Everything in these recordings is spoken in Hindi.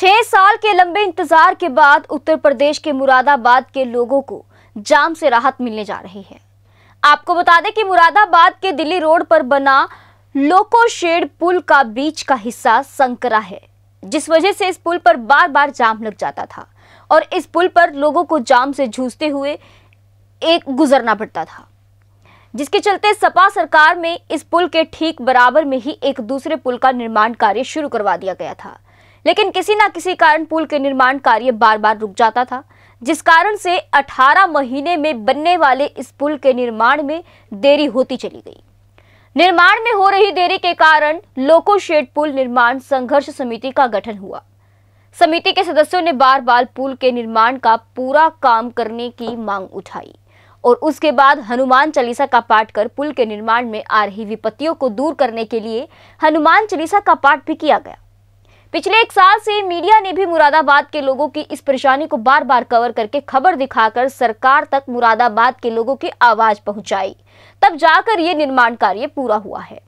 छह साल के लंबे इंतजार के बाद उत्तर प्रदेश के मुरादाबाद के लोगों को जाम से राहत मिलने जा रही है आपको बता दें कि मुरादाबाद के दिल्ली रोड पर बना लोको शेड पुल का बीच का हिस्सा संकरा है जिस वजह से इस पुल पर बार बार जाम लग जाता था और इस पुल पर लोगों को जाम से जूझते हुए एक गुजरना पड़ता था जिसके चलते सपा सरकार में इस पुल के ठीक बराबर में ही एक दूसरे पुल का निर्माण कार्य शुरू करवा दिया गया था लेकिन किसी ना किसी कारण पुल के निर्माण कार्य बार बार रुक जाता था जिस कारण से 18 महीने में बनने वाले इस पुल के निर्माण में देरी होती चली गई निर्माण में हो रही देरी के कारण लोको शेड पुल निर्माण संघर्ष समिति का गठन हुआ समिति के सदस्यों ने बार बार पुल के निर्माण का पूरा काम करने की मांग उठाई और उसके बाद हनुमान चालीसा का पाठ कर पुल के निर्माण में आ रही विपत्तियों को दूर करने के लिए हनुमान चालीसा का पाठ भी किया गया पिछले एक साल से मीडिया ने भी मुरादाबाद के लोगों की इस परेशानी को बार बार कवर करके खबर दिखाकर सरकार तक मुरादाबाद के लोगों की आवाज पहुंचाई तब जाकर ये निर्माण कार्य पूरा हुआ है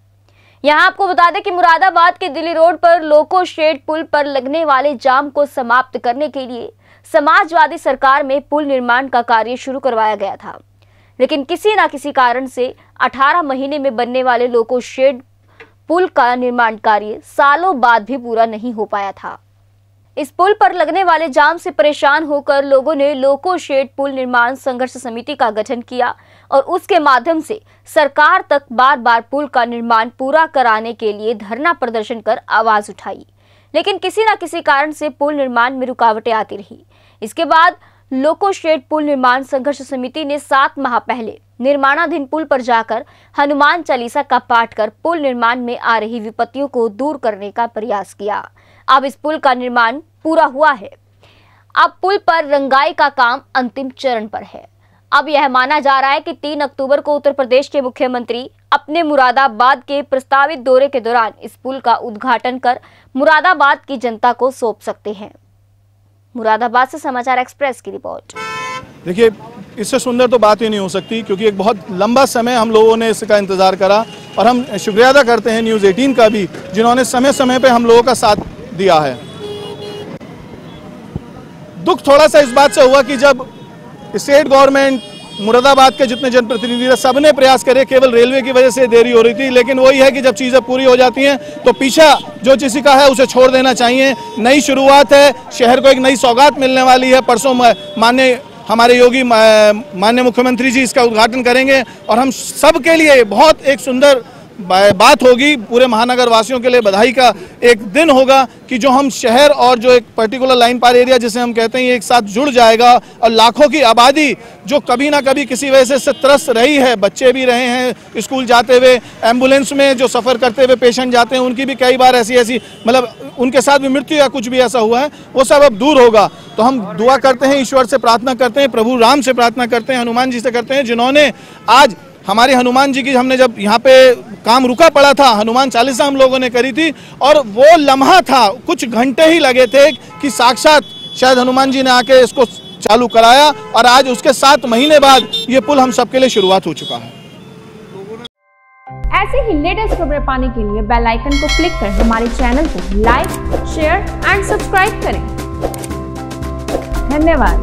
यहाँ आपको बता दें कि मुरादाबाद के दिल्ली रोड पर लोको शेड पुल पर लगने वाले जाम को समाप्त करने के लिए समाजवादी सरकार में पुल निर्माण का कार्य शुरू करवाया गया था लेकिन किसी ना किसी कारण से 18 महीने में बनने वाले लोको शेड पुल का निर्माण कार्य सालों बाद भी पूरा नहीं हो पाया था इस पुल पर लगने वाले जाम से परेशान होकर लोगों ने लोको शेड पुल निर्माण संघर्ष समिति का गठन किया और उसके माध्यम से सरकार तक बार बार पुल का निर्माण पूरा कराने के लिए धरना प्रदर्शन कर आवाज उठाई लेकिन किसी न किसी कारण से पुल निर्माण में रुकावटें आती रही इसके बाद लोको शेड पुल निर्माण संघर्ष समिति ने सात माह पहले निर्माणाधीन पुल पर जाकर हनुमान चालीसा का पाठ कर पुल निर्माण में आ रही विपत्तियों को दूर करने का प्रयास किया अब इस पुल का निर्माण पूरा हुआ है अब पुल पर रंगाई का काम अंतिम चरण पर है अब यह माना जा रहा है कि 3 अक्टूबर को उत्तर प्रदेश के मुख्यमंत्री अपने मुरादाबाद के प्रस्तावित दौरे के दौरान इस पुल का उद्घाटन कर मुरादाबाद की जनता को सौंप सकते हैं मुरादाबाद से समाचार एक्सप्रेस की रिपोर्ट देखिए इससे सुंदर तो बात ही नहीं हो सकती क्योंकि एक बहुत लंबा समय हम लोगों ने इसका इंतज़ार करा और हम शुक्रिया अदा करते हैं न्यूज़ 18 का भी जिन्होंने समय समय पे हम लोगों का साथ दिया है दुख थोड़ा सा इस बात से हुआ कि जब स्टेट गवर्नमेंट मुरादाबाद के जितने जनप्रतिनिधि थे सब ने प्रयास करे केवल रेलवे की वजह से देरी हो रही थी लेकिन वही है कि जब चीज़ें पूरी हो जाती हैं तो पीछा जो किसी का है उसे छोड़ देना चाहिए नई शुरुआत है शहर को एक नई सौगात मिलने वाली है परसों मान्य हमारे योगी माननीय मुख्यमंत्री जी इसका उद्घाटन करेंगे और हम सबके लिए बहुत एक सुंदर बात होगी पूरे महानगर वासियों के लिए बधाई का एक दिन होगा कि जो हम शहर और जो एक पर्टिकुलर लाइन पार एरिया जिसे हम कहते हैं एक साथ जुड़ जाएगा और लाखों की आबादी जो कभी ना कभी किसी वजह से त्रस्त रही है बच्चे भी रहे हैं स्कूल जाते हुए एम्बुलेंस में जो सफ़र करते हुए पेशेंट जाते हैं उनकी भी कई बार ऐसी ऐसी मतलब उनके साथ भी मृत्यु या कुछ भी ऐसा हुआ है वो सब अब दूर होगा तो हम दुआ करते हैं ईश्वर से प्रार्थना करते हैं प्रभु राम से प्रार्थना करते हैं हनुमान जी से करते हैं जिन्होंने आज हमारे हनुमान जी की हमने जब यहाँ पे काम रुका पड़ा था हनुमान चालीसा हम लोगों ने करी थी और वो लम्हा था कुछ घंटे ही लगे थे कि साक्षात शायद हनुमान जी ने आके इसको चालू कराया और आज उसके सात महीने बाद ये पुल हम सबके लिए शुरुआत हो चुका है ऐसे ही लेटेस्ट खबरें पाने के लिए बेल आइकन को क्लिक कर हमारे चैनल को लाइक शेयर एंड सब्सक्राइब करें धन्यवाद